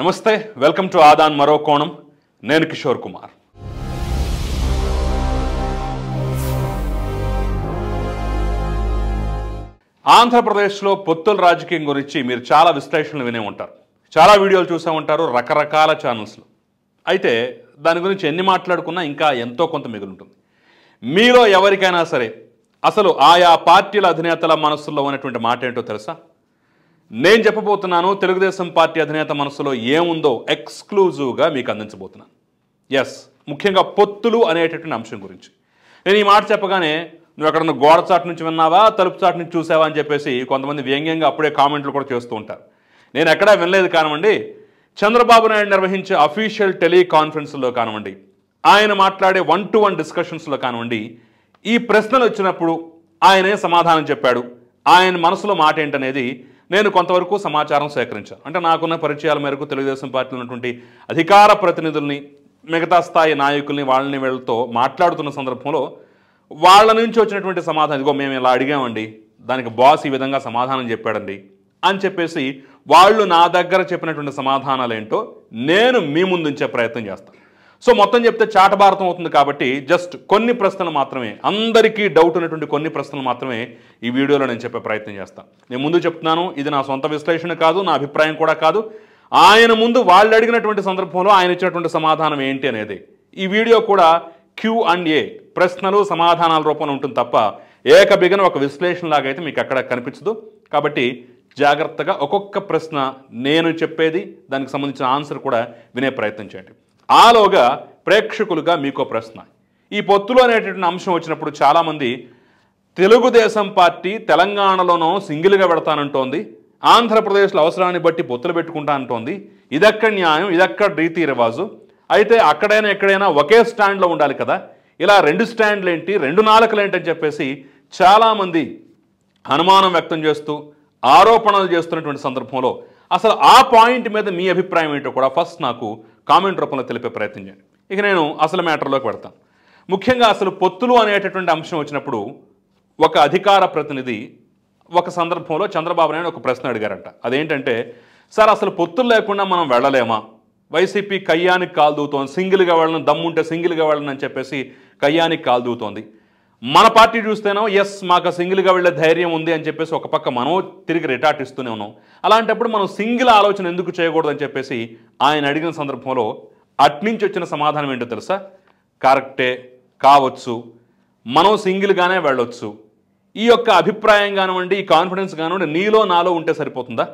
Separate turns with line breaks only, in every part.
నమస్తే welcome to ఆదాన్ మరో కోణం నేను కిషోర్ కుమార్ ఆంధ్రప్రదేశ్లో పొత్తుల రాజకీయం గురించి మీరు చాలా విశ్లేషణలు వినే ఉంటారు చాలా వీడియోలు చూసా ఉంటారు రకరకాల ఛానల్స్లో అయితే దాని గురించి ఎన్ని మాట్లాడుకున్నా ఇంకా ఎంతో కొంత మిగులుంటుంది మీలో ఎవరికైనా సరే అసలు ఆయా పార్టీల అధినేతల మనసుల్లో ఉన్నటువంటి మాట ఏంటో తెలుసా నేను చెప్పబోతున్నాను తెలుగుదేశం పార్టీ అధినేత మనసులో ఏముందో ఎక్స్క్లూజివ్గా మీకు అందించబోతున్నాను ఎస్ ముఖ్యంగా పొత్తులు అనేటటువంటి అంశం గురించి నేను ఈ మాట చెప్పగానే నువ్వు ఎక్కడన్నా గోడ చాటు నుంచి విన్నావా తలుపు చాటు నుంచి చూసావా అని చెప్పేసి కొంతమంది వ్యంగ్యంగా అప్పుడే కామెంట్లు కూడా చేస్తూ ఉంటారు నేను ఎక్కడా వినలేదు కానివ్వండి చంద్రబాబు నాయుడు నిర్వహించే అఫీషియల్ టెలికాన్ఫరెన్స్లో కానివ్వండి ఆయన మాట్లాడే వన్ టు వన్ డిస్కషన్స్లో కానివ్వండి ఈ ప్రశ్నలు వచ్చినప్పుడు ఆయనే సమాధానం చెప్పాడు ఆయన మనసులో మాట ఏంటనేది నేను కొంతవరకు సమాచారం సేకరించాను అంటే నాకున్న పరిచయాల మేరకు తెలుగుదేశం పార్టీలో ఉన్నటువంటి అధికార ప్రతినిధుల్ని మిగతా స్థాయి నాయకుల్ని వాళ్ళని వీళ్ళతో మాట్లాడుతున్న సందర్భంలో వాళ్ళ నుంచి వచ్చినటువంటి సమాధానం ఇదిగో మేము ఇలా అడిగామండి దానికి బాస్ ఈ విధంగా సమాధానం చెప్పాడండి అని చెప్పేసి వాళ్ళు నా దగ్గర చెప్పినటువంటి సమాధానాలు ఏంటో నేను మీ ముందుంచే ప్రయత్నం చేస్తాను సో మొత్తం చెప్తే చాటభారతం అవుతుంది కాబట్టి జస్ట్ కొన్ని ప్రశ్నలు మాత్రమే అందరికీ డౌట్ ఉన్నటువంటి కొన్ని ప్రశ్నలు మాత్రమే ఈ వీడియోలో నేను చెప్పే ప్రయత్నం చేస్తాను నేను ముందు చెప్తున్నాను ఇది నా సొంత విశ్లేషణ కాదు నా అభిప్రాయం కూడా కాదు ఆయన ముందు వాళ్ళు అడిగినటువంటి సందర్భంలో ఆయన ఇచ్చినటువంటి సమాధానం ఏంటి అనేది ఈ వీడియో కూడా క్యూ అండ్ ఏ ప్రశ్నలు సమాధానాల రూపంలో ఉంటుంది తప్ప ఏకబిగన ఒక అయితే మీకు అక్కడ కనిపించదు కాబట్టి జాగ్రత్తగా ఒక్కొక్క ప్రశ్న నేను చెప్పేది దానికి సంబంధించిన ఆన్సర్ కూడా వినే ప్రయత్నం చేయండి ఆలోగా ప్రేక్షకులుగా మీకో ప్రశ్న ఈ పొత్తులు అనేటువంటి అంశం వచ్చినప్పుడు చాలామంది తెలుగుదేశం పార్టీ తెలంగాణలోనూ సింగిల్గా పెడతానంటోంది ఆంధ్రప్రదేశ్లో అవసరాన్ని బట్టి పొత్తులు పెట్టుకుంటా అంటోంది ఇదక్కడ న్యాయం ఇదక్కడ రీతి రివాజు అయితే అక్కడైనా ఎక్కడైనా ఒకే స్టాండ్లో ఉండాలి కదా ఇలా రెండు స్టాండ్లు ఏంటి రెండు నాలుకలు ఏంటని చెప్పేసి చాలామంది అనుమానం వ్యక్తం చేస్తూ ఆరోపణలు చేస్తున్నటువంటి సందర్భంలో అసలు ఆ పాయింట్ మీద మీ అభిప్రాయం ఏంటో కూడా ఫస్ట్ నాకు కామెంట్ రూపంలో తెలిపే ప్రయత్నం చేయండి ఇక నేను అసలు మ్యాటర్లోకి పెడతాను ముఖ్యంగా అసలు పొత్తులు అనేటటువంటి అంశం వచ్చినప్పుడు ఒక అధికార ప్రతినిధి ఒక సందర్భంలో చంద్రబాబు నాయుడు ఒక ప్రశ్న అడిగారంట అదేంటంటే సార్ అసలు పొత్తులు లేకుండా మనం వెళ్ళలేమా వైసీపీ కయ్యానికి కాల్దూతోంది సింగిల్గా వెళ్ళను దమ్ముంటే సింగిల్గా వెళ్ళను అని చెప్పేసి కయ్యానికి కాల్దూతోంది మన పార్టీ చూస్తేనో ఎస్ మాకు సింగిల్గా వెళ్ళే ధైర్యం ఉంది అని చెప్పేసి ఒక పక్క మనం తిరిగి రిటార్ట్ ఇస్తూనే ఉన్నాం అలాంటప్పుడు మనం సింగిల్ ఆలోచన ఎందుకు చేయకూడదని చెప్పేసి ఆయన అడిగిన సందర్భంలో అట్నుంచి వచ్చిన సమాధానం ఏంటో తెలుసా కరెక్టే కావచ్చు మనం సింగిల్గానే వెళ్ళొచ్చు ఈ యొక్క అభిప్రాయం కానివ్వండి ఈ కాన్ఫిడెన్స్ కానివ్వండి నీలో నాలో ఉంటే సరిపోతుందా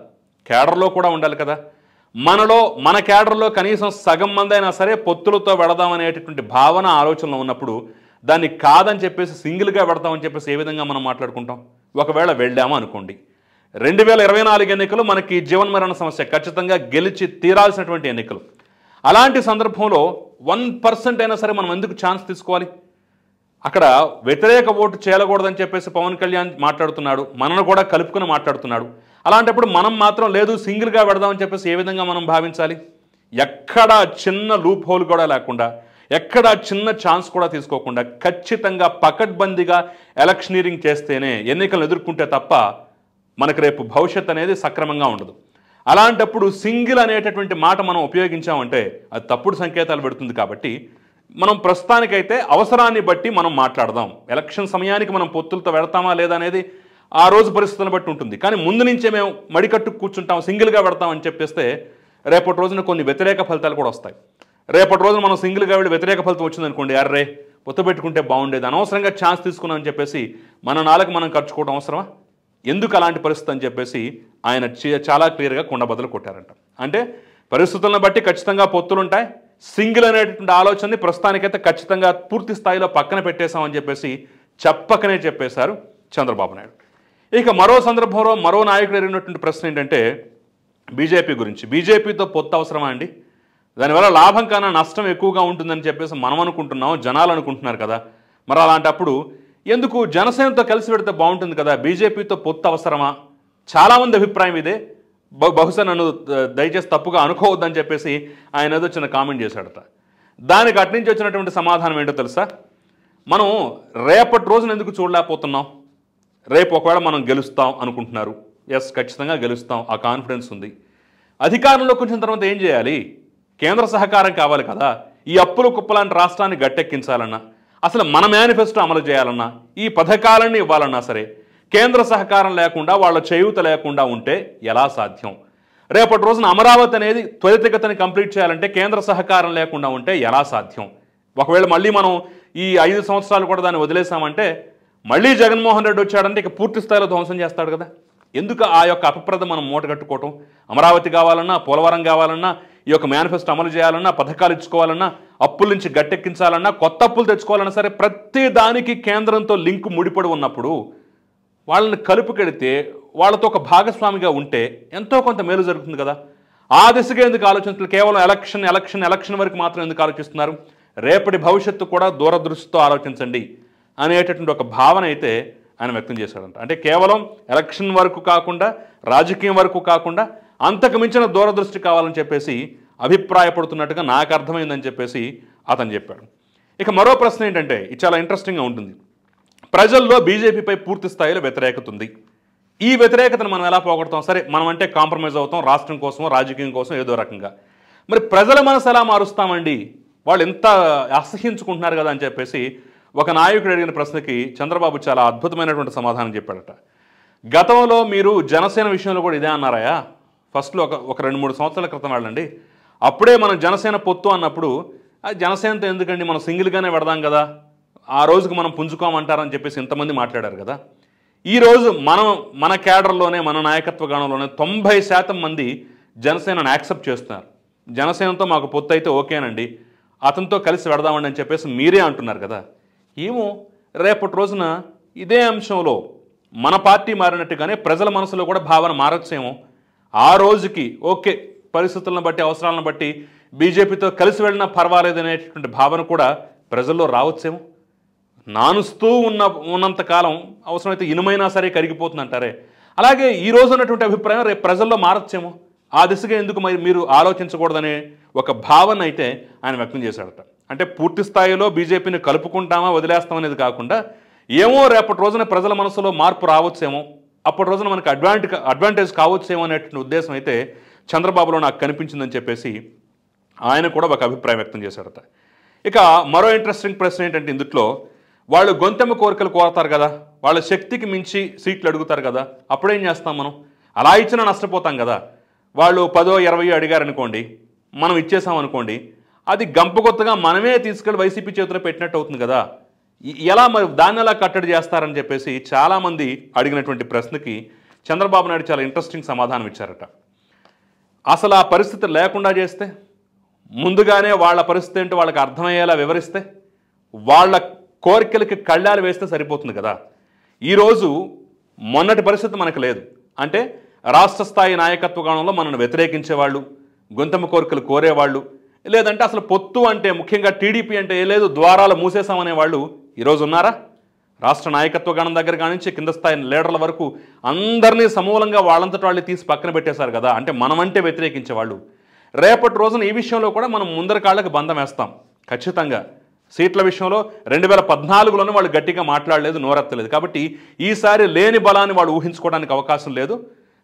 కేడర్లో కూడా ఉండాలి కదా మనలో మన కేడర్లో కనీసం సగం మంది అయినా సరే పొత్తులతో వెళదామనేటటువంటి అనేటటువంటి భావన ఆలోచనలో ఉన్నప్పుడు దాన్ని కాదని చెప్పేసి సింగిల్గా పెడతామని చెప్పేసి ఏ విధంగా మనం మాట్లాడుకుంటాం ఒకవేళ వెళ్ళాము అనుకోండి రెండు వేల ఇరవై నాలుగు ఎన్నికలు మనకి జీవన మరణ సమస్య ఖచ్చితంగా గెలిచి తీరాల్సినటువంటి ఎన్నికలు అలాంటి సందర్భంలో వన్ పర్సెంట్ అయినా సరే మనం ఎందుకు ఛాన్స్ తీసుకోవాలి అక్కడ వ్యతిరేక ఓటు చేయకూడదని చెప్పేసి పవన్ కళ్యాణ్ మాట్లాడుతున్నాడు మనను కూడా కలుపుకుని మాట్లాడుతున్నాడు అలాంటప్పుడు మనం మాత్రం లేదు సింగిల్గా పెడదామని చెప్పేసి ఏ విధంగా మనం భావించాలి ఎక్కడ చిన్న లూప్ హోల్ కూడా లేకుండా ఎక్కడ చిన్న ఛాన్స్ కూడా తీసుకోకుండా ఖచ్చితంగా పకడ్బందీగా ఎలక్షనీరింగ్ చేస్తేనే ఎన్నికలను ఎదుర్కొంటే తప్ప మనకు రేపు భవిష్యత్ అనేది సక్రమంగా ఉండదు అలాంటప్పుడు సింగిల్ అనేటటువంటి మాట మనం ఉపయోగించామంటే అది తప్పుడు సంకేతాలు పెడుతుంది కాబట్టి మనం ప్రస్తుతానికైతే అవసరాన్ని బట్టి మనం మాట్లాడదాం ఎలక్షన్ సమయానికి మనం పొత్తులతో వెడతామా లేదా అనేది ఆ రోజు పరిస్థితులను బట్టి ఉంటుంది కానీ ముందు నుంచే మేము మడికట్టు కూర్చుంటాం సింగిల్గా పెడతామని చెప్పేస్తే రేపటి రోజున కొన్ని వ్యతిరేక ఫలితాలు కూడా వస్తాయి రేపటి రోజున మనం సింగిల్గా వెళ్ళి వ్యతిరేక ఫలితం వచ్చిందనుకోండి అర్రే పెట్టుకుంటే బాగుండేది అనవసరంగా ఛాన్స్ తీసుకున్నామని చెప్పేసి మన నాలుగు మనం ఖర్చుకోవడం అవసరమా ఎందుకు అలాంటి పరిస్థితి అని చెప్పేసి ఆయన చాలా క్లియర్గా కొండబద్దలు కొట్టారంట అంటే పరిస్థితులను బట్టి ఖచ్చితంగా పొత్తులు ఉంటాయి సింగిల్ అనేటువంటి ఆలోచనని ప్రస్తుతానికైతే ఖచ్చితంగా పూర్తి స్థాయిలో పక్కన పెట్టేశామని చెప్పేసి చెప్పకనే చెప్పేశారు చంద్రబాబు నాయుడు ఇక మరో సందర్భంలో మరో నాయకుడు ఎరిగినటువంటి ప్రశ్న ఏంటంటే బీజేపీ గురించి బీజేపీతో పొత్తు అవసరమా అండి దానివల్ల లాభం కన్నా నష్టం ఎక్కువగా ఉంటుందని చెప్పేసి మనం అనుకుంటున్నాం జనాలు అనుకుంటున్నారు కదా మరి అలాంటప్పుడు ఎందుకు జనసేనతో కలిసి పెడితే బాగుంటుంది కదా బీజేపీతో పొత్తు అవసరమా చాలామంది అభిప్రాయం ఇదే బహుశా నన్ను దయచేసి తప్పుగా అనుకోవద్దని చెప్పేసి ఆయన ఏదో చిన్న కామెంట్ చేశాడట దానికి అట్నుంచి వచ్చినటువంటి సమాధానం ఏంటో తెలుసా మనం రేపటి రోజున ఎందుకు చూడలేకపోతున్నాం రేపు ఒకవేళ మనం గెలుస్తాం అనుకుంటున్నారు ఎస్ ఖచ్చితంగా గెలుస్తాం ఆ కాన్ఫిడెన్స్ ఉంది అధికారంలోకి వచ్చిన తర్వాత ఏం చేయాలి కేంద్ర సహకారం కావాలి కదా ఈ అప్పుల కుప్పలాంటి రాష్ట్రాన్ని గట్టెక్కించాలన్నా అసలు మన మేనిఫెస్టో అమలు చేయాలన్నా ఈ పథకాలన్నీ ఇవ్వాలన్నా సరే కేంద్ర సహకారం లేకుండా వాళ్ళ చేయూత లేకుండా ఉంటే ఎలా సాధ్యం రేపటి రోజున అమరావతి అనేది త్వరితగతిని కంప్లీట్ చేయాలంటే కేంద్ర సహకారం లేకుండా ఉంటే ఎలా సాధ్యం ఒకవేళ మళ్ళీ మనం ఈ ఐదు సంవత్సరాలు కూడా దాన్ని వదిలేసామంటే మళ్ళీ జగన్మోహన్ రెడ్డి వచ్చాడంటే ఇక పూర్తి స్థాయిలో ధ్వంసం చేస్తాడు కదా ఎందుకు ఆ యొక్క అపప్రద మనం మూటగట్టుకోవటం అమరావతి కావాలన్నా పోలవరం కావాలన్నా ఈ యొక్క మేనిఫెస్టో అమలు చేయాలన్నా పథకాలు ఇచ్చుకోవాలన్నా అప్పుల నుంచి గట్టెక్కించాలన్నా కొత్త అప్పులు తెచ్చుకోవాలన్నా సరే ప్రతి దానికి కేంద్రంతో లింకు ముడిపడి ఉన్నప్పుడు వాళ్ళని కలుపుకెడితే వాళ్ళతో ఒక భాగస్వామిగా ఉంటే ఎంతో కొంత మేలు జరుగుతుంది కదా ఆ దిశగా ఎందుకు ఆలోచించాలి కేవలం ఎలక్షన్ ఎలక్షన్ ఎలక్షన్ వరకు మాత్రం ఎందుకు ఆలోచిస్తున్నారు రేపటి భవిష్యత్తు కూడా దూరదృష్టితో ఆలోచించండి అనేటటువంటి ఒక భావన అయితే ఆయన వ్యక్తం చేశాడంట అంటే కేవలం ఎలక్షన్ వరకు కాకుండా రాజకీయం వరకు కాకుండా అంతకు మించిన దూరదృష్టి కావాలని చెప్పేసి అభిప్రాయపడుతున్నట్టుగా నాకు అర్థమైందని చెప్పేసి అతను చెప్పాడు ఇక మరో ప్రశ్న ఏంటంటే ఇది చాలా ఇంట్రెస్టింగ్గా ఉంటుంది ప్రజల్లో బీజేపీపై పూర్తి స్థాయిలో వ్యతిరేకత ఉంది ఈ వ్యతిరేకతను మనం ఎలా పోగొడతాం సరే మనం అంటే కాంప్రమైజ్ అవుతాం రాష్ట్రం కోసం రాజకీయం కోసం ఏదో రకంగా మరి ప్రజల మనసు ఎలా మారుస్తామండి వాళ్ళు ఎంత అసహించుకుంటున్నారు కదా అని చెప్పేసి ఒక నాయకుడు అడిగిన ప్రశ్నకి చంద్రబాబు చాలా అద్భుతమైనటువంటి సమాధానం చెప్పాడట గతంలో మీరు జనసేన విషయంలో కూడా ఇదే అన్నారాయా ఫస్ట్లో ఒక ఒక రెండు మూడు సంవత్సరాల క్రితం వెళ్ళండి అప్పుడే మనం జనసేన పొత్తు అన్నప్పుడు జనసేనతో ఎందుకండి మనం సింగిల్గానే పెడదాం కదా ఆ రోజుకి మనం పుంజుకోమంటారని చెప్పేసి ఇంతమంది మాట్లాడారు కదా ఈరోజు మనం మన కేడర్లోనే మన నాయకత్వ గణంలోనే తొంభై శాతం మంది జనసేనను యాక్సెప్ట్ చేస్తున్నారు జనసేనతో మాకు పొత్తు అయితే ఓకేనండి అతనితో కలిసి పెడదామండి అని చెప్పేసి మీరే అంటున్నారు కదా ఏమో రేపటి రోజున ఇదే అంశంలో మన పార్టీ మారినట్టుగానే ప్రజల మనసులో కూడా భావన మారొచ్చేమో ఆ రోజుకి ఓకే పరిస్థితులను బట్టి అవసరాలను బట్టి బీజేపీతో కలిసి వెళ్ళినా అనేటువంటి భావన కూడా ప్రజల్లో రావచ్చేమో నానుస్తూ ఉన్న ఉన్నంతకాలం అవసరమైతే ఇనుమైనా సరే కరిగిపోతుందంటారే అలాగే ఈ రోజు ఉన్నటువంటి అభిప్రాయం రేపు ప్రజల్లో మారచ్చేమో ఆ దిశగా ఎందుకు మరి మీరు ఆలోచించకూడదనే ఒక భావన అయితే ఆయన వ్యక్తం చేశాడట అంటే పూర్తి స్థాయిలో బీజేపీని కలుపుకుంటామా వదిలేస్తామనేది కాకుండా ఏమో రేపటి రోజున ప్రజల మనసులో మార్పు రావచ్చేమో అప్పటి రోజున మనకు అడ్వాంట్ అడ్వాంటేజ్ కావచ్చేమో అనేటువంటి ఉద్దేశం అయితే చంద్రబాబులో నాకు కనిపించిందని చెప్పేసి ఆయన కూడా ఒక అభిప్రాయం వ్యక్తం చేశారట ఇక మరో ఇంట్రెస్టింగ్ ప్రశ్న ఏంటంటే ఇందుట్లో వాళ్ళు గొంతెమ్మ కోరికలు కోరతారు కదా వాళ్ళ శక్తికి మించి సీట్లు అడుగుతారు కదా అప్పుడేం చేస్తాం మనం అలా ఇచ్చినా నష్టపోతాం కదా వాళ్ళు పదో అడిగారు అడిగారనుకోండి మనం ఇచ్చేసామనుకోండి అది అది గంపగొత్తగా మనమే తీసుకెళ్ళి వైసీపీ చేతిలో పెట్టినట్టు అవుతుంది కదా ఎలా మరి దాన్ని ఎలా కట్టడి చేస్తారని చెప్పేసి చాలామంది అడిగినటువంటి ప్రశ్నకి చంద్రబాబు నాయుడు చాలా ఇంట్రెస్టింగ్ సమాధానం ఇచ్చారట అసలు ఆ పరిస్థితి లేకుండా చేస్తే ముందుగానే వాళ్ళ పరిస్థితి ఏంటి వాళ్ళకి అర్థమయ్యేలా వివరిస్తే వాళ్ళ కోరికలకి కళ్ళాలు వేస్తే సరిపోతుంది కదా ఈరోజు మొన్నటి పరిస్థితి మనకు లేదు అంటే రాష్ట్ర స్థాయి నాయకత్వ గణంలో మనల్ని వ్యతిరేకించే వాళ్ళు గుంతమ కోరికలు కోరేవాళ్ళు లేదంటే అసలు పొత్తు అంటే ముఖ్యంగా టీడీపీ అంటే ఏ లేదు ద్వారాలు మూసేసామనే వాళ్ళు ఈరోజు ఉన్నారా రాష్ట్ర నాయకత్వ గణం దగ్గర కానించి కింద స్థాయి లీడర్ల వరకు అందరినీ సమూలంగా వాళ్ళంతటి వాళ్ళు తీసి పక్కన పెట్టేశారు కదా అంటే మనమంటే వ్యతిరేకించేవాళ్ళు రేపటి రోజున ఈ విషయంలో కూడా మనం ముందర కాళ్ళకు బంధం వేస్తాం ఖచ్చితంగా సీట్ల విషయంలో రెండు వేల పద్నాలుగులోనే వాళ్ళు గట్టిగా మాట్లాడలేదు నోరెత్తలేదు కాబట్టి ఈసారి లేని బలాన్ని వాళ్ళు ఊహించుకోవడానికి అవకాశం లేదు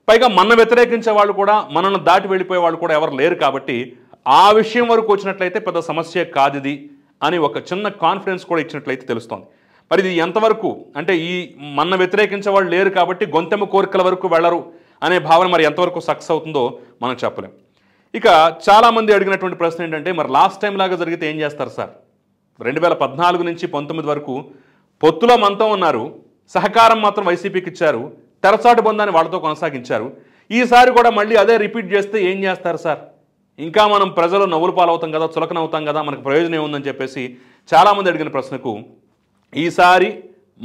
పైగా మన వ్యతిరేకించే వాళ్ళు కూడా మనల్ని దాటి వెళ్ళిపోయే వాళ్ళు కూడా ఎవరు లేరు కాబట్టి ఆ విషయం వరకు వచ్చినట్లయితే పెద్ద సమస్య కాదిది అని ఒక చిన్న కాన్ఫిడెన్స్ కూడా ఇచ్చినట్లయితే తెలుస్తోంది మరి ఇది ఎంతవరకు అంటే ఈ మన వ్యతిరేకించే వాళ్ళు లేరు కాబట్టి గొంతెమ్మ కోరికల వరకు వెళ్ళరు అనే భావన మరి ఎంతవరకు సక్సెస్ అవుతుందో మనం చెప్పలేం ఇక చాలామంది అడిగినటువంటి ప్రశ్న ఏంటంటే మరి లాస్ట్ టైం లాగా జరిగితే ఏం చేస్తారు సార్ రెండు వేల పద్నాలుగు నుంచి పంతొమ్మిది వరకు పొత్తులో మంతం ఉన్నారు సహకారం మాత్రం వైసీపీకి ఇచ్చారు తెరచాటు బంధాన్ని వాళ్ళతో కొనసాగించారు ఈసారి కూడా మళ్ళీ అదే రిపీట్ చేస్తే ఏం చేస్తారు సార్ ఇంకా మనం ప్రజలు నవ్వులు పాలవుతాం కదా చులకనవుతాం కదా మనకు ప్రయోజనం ఏముందని చెప్పేసి చాలామంది అడిగిన ప్రశ్నకు ఈసారి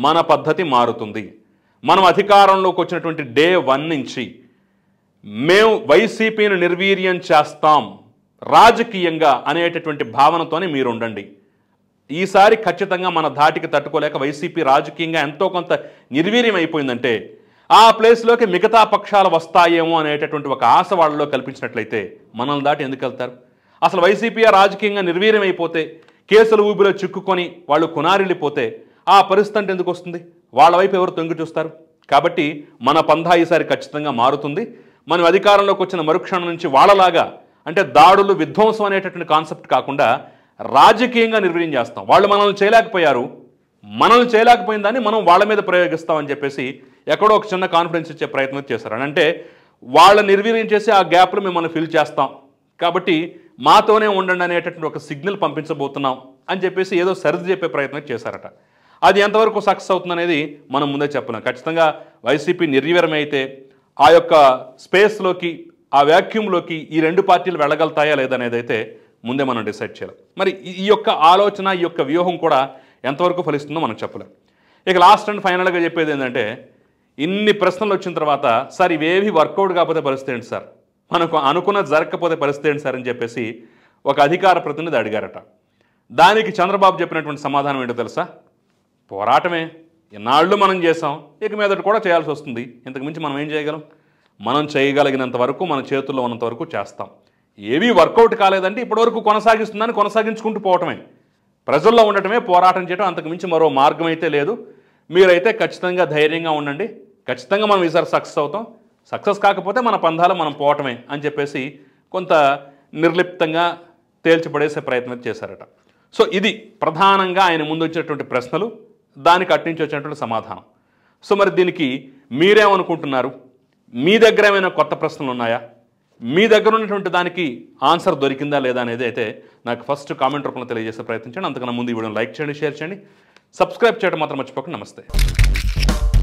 మన పద్ధతి మారుతుంది మనం అధికారంలోకి వచ్చినటువంటి డే వన్ నుంచి మేము వైసీపీని నిర్వీర్యం చేస్తాం రాజకీయంగా అనేటటువంటి భావనతోనే మీరు ఉండండి ఈసారి ఖచ్చితంగా మన ధాటికి తట్టుకోలేక వైసీపీ రాజకీయంగా ఎంతో కొంత నిర్వీర్యం అయిపోయిందంటే ఆ ప్లేస్లోకి మిగతా పక్షాలు వస్తాయేమో అనేటటువంటి ఒక ఆశ వాళ్ళలో కల్పించినట్లయితే మనల్ని దాటి ఎందుకు వెళ్తారు అసలు వైసీపీ రాజకీయంగా నిర్వీర్యమైపోతే కేసుల ఊబిలో చిక్కుకొని వాళ్ళు కునారిల్లిపోతే ఆ పరిస్థితి అంటే ఎందుకు వస్తుంది వాళ్ళ వైపు ఎవరు తొంగి చూస్తారు కాబట్టి మన పంధా ఈసారి ఖచ్చితంగా మారుతుంది మనం అధికారంలోకి వచ్చిన మరుక్షణం నుంచి వాళ్ళలాగా అంటే దాడులు విధ్వంసం అనేటటువంటి కాన్సెప్ట్ కాకుండా రాజకీయంగా నిర్వీర్యం చేస్తాం వాళ్ళు మనల్ని చేయలేకపోయారు మనల్ని చేయలేకపోయిందని మనం వాళ్ళ మీద ప్రయోగిస్తామని చెప్పేసి ఎక్కడో ఒక చిన్న కాన్ఫిడెన్స్ ఇచ్చే ప్రయత్నం చేస్తారు అని అంటే వాళ్ళ నిర్వీర్యం చేసి ఆ గ్యాప్లు మిమ్మల్ని ఫిల్ చేస్తాం కాబట్టి మాతోనే ఉండండి అనేటటువంటి ఒక సిగ్నల్ పంపించబోతున్నాం అని చెప్పేసి ఏదో సరిది చెప్పే ప్రయత్నం చేశారట అది ఎంతవరకు సక్సెస్ అవుతుందనేది మనం ముందే చెప్పలేం ఖచ్చితంగా వైసీపీ నిర్వీరమైతే ఆ యొక్క స్పేస్లోకి ఆ వ్యాక్యూమ్లోకి ఈ రెండు పార్టీలు వెళ్ళగలుగుతాయా లేదనేది అయితే ముందే మనం డిసైడ్ చేయాలి మరి ఈ యొక్క ఆలోచన ఈ యొక్క వ్యూహం కూడా ఎంతవరకు ఫలిస్తుందో మనం చెప్పలేం ఇక లాస్ట్ అండ్ ఫైనల్గా చెప్పేది ఏంటంటే ఇన్ని ప్రశ్నలు వచ్చిన తర్వాత సార్ ఇవేవి వర్కౌట్ కాకపోతే పరిస్థితి ఏంటి సార్ మనకు అనుకున్న జరగకపోతే పరిస్థితి ఏంటి సార్ అని చెప్పేసి ఒక అధికార ప్రతినిధి అడిగారట దానికి చంద్రబాబు చెప్పినటువంటి సమాధానం ఏంటో తెలుసా పోరాటమే ఇన్నాళ్ళు మనం చేసాం ఇక మీదట కూడా చేయాల్సి వస్తుంది ఇంతకు మించి మనం ఏం చేయగలం మనం చేయగలిగినంత వరకు మన చేతుల్లో ఉన్నంత వరకు చేస్తాం ఏవీ వర్కౌట్ కాలేదంటే ఇప్పటివరకు కొనసాగిస్తుందని కొనసాగించుకుంటూ పోవటమే ప్రజల్లో ఉండటమే పోరాటం చేయడం అంతకుమించి మరో మార్గం అయితే లేదు మీరైతే ఖచ్చితంగా ధైర్యంగా ఉండండి ఖచ్చితంగా మనం ఈసారి సక్సెస్ అవుతాం సక్సెస్ కాకపోతే మన పంధాలు మనం పోవటమే అని చెప్పేసి కొంత నిర్లిప్తంగా తేల్చిపడేసే ప్రయత్నం చేశారట సో ఇది ప్రధానంగా ఆయన ముందు వచ్చినటువంటి ప్రశ్నలు దానికి అట్టించి వచ్చినటువంటి సమాధానం సో మరి దీనికి మీరేమనుకుంటున్నారు మీ దగ్గర ఏమైనా కొత్త ప్రశ్నలు ఉన్నాయా మీ దగ్గర ఉన్నటువంటి దానికి ఆన్సర్ దొరికిందా లేదా అనేది అయితే నాకు ఫస్ట్ కామెంట్ రూపంలో తెలియజేసే ప్రయత్నించండి అంతకన్నా ముందు ఈ వీడియోని లైక్ చేయండి షేర్ చేయండి సబ్స్క్రైబ్ చేయడం మాత్రం మర్చిపోకండి నమస్తే